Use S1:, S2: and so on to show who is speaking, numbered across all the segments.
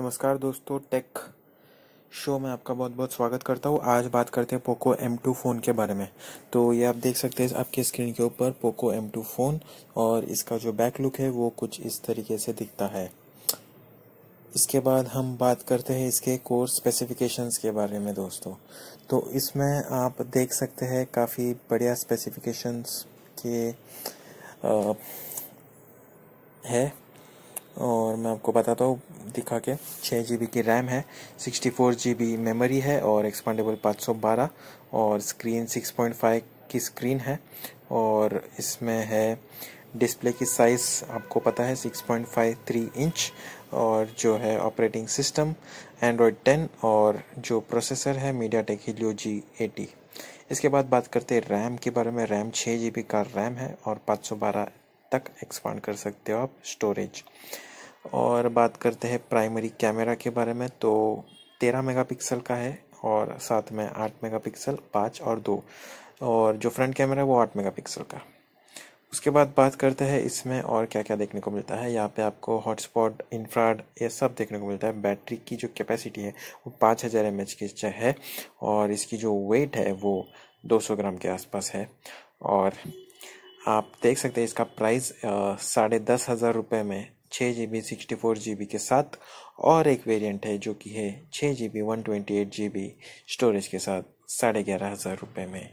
S1: नमस्कार दोस्तों take show में आपका बहुत बहुत स्वागत करता हूँ आज बात करते हैं पोको M2 फ़ोन के बारे में तो ये आप देख सकते हैं आपकी स्क्रीन के ऊपर पोको M2 फ़ोन और इसका जो बैक लुक है वो कुछ इस तरीके से दिखता है इसके बाद हम बात करते हैं इसके कोर स्पेसिफिकेशंस के बारे में दोस्तों तो इसमें आप देख सकते हैं काफ़ी बढ़िया स्पेसिफिकेशंस के आ, है और मैं आपको बताता हूँ दिखा के छः जी की रैम है सिक्सटी फोर जी मेमोरी है और एक्सपांडेबल पाँच सौ बारह और स्क्रीन सिक्स पॉइंट फाइव की स्क्रीन है और इसमें है डिस्प्ले की साइज़ आपको पता है 6.53 इंच और जो है ऑपरेटिंग सिस्टम एंड्रॉयड 10 और जो प्रोसेसर है MediaTek Helio G eighty इसके बाद बात करते हैं रैम के बारे में रैम छः जी का रैम है और 512 तक एक्सपांड कर सकते हो आप स्टोरेज और बात करते हैं प्राइमरी कैमरा के बारे में तो तेरह मेगापिक्सल का है और साथ में आठ मेगापिक्सल पाँच और दो और जो फ्रंट कैमरा है वो आठ मेगापिक्सल का उसके बाद बात करते हैं इसमें और क्या क्या देखने को मिलता है यहाँ पे आपको हॉटस्पॉट इन्फ्राड ये सब देखने को मिलता है बैटरी की जो कैपेसिटी है वो पाँच हज़ार एम एच की है और इसकी जो वेट है वो दो सौ ग्राम के आसपास है और आप देख सकते हैं इसका प्राइस साढ़े दस हज़ार रुपये में छः G B sixty four G B के साथ और एक वेरिएंट है जो कि है छः G B one twenty eight G B storage के साथ साढ़े ग्यारह हज़ार रुपये में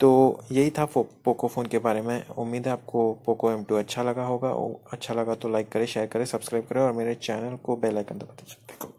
S1: तो यही था पोको फ़ोन के बारे में उम्मीद है आपको पोको एम टू अच्छा लगा होगा अच्छा लगा तो लाइक करें शेयर करें सब्सक्राइब करें और मेरे चैनल को बेल आइकन दबाते सकते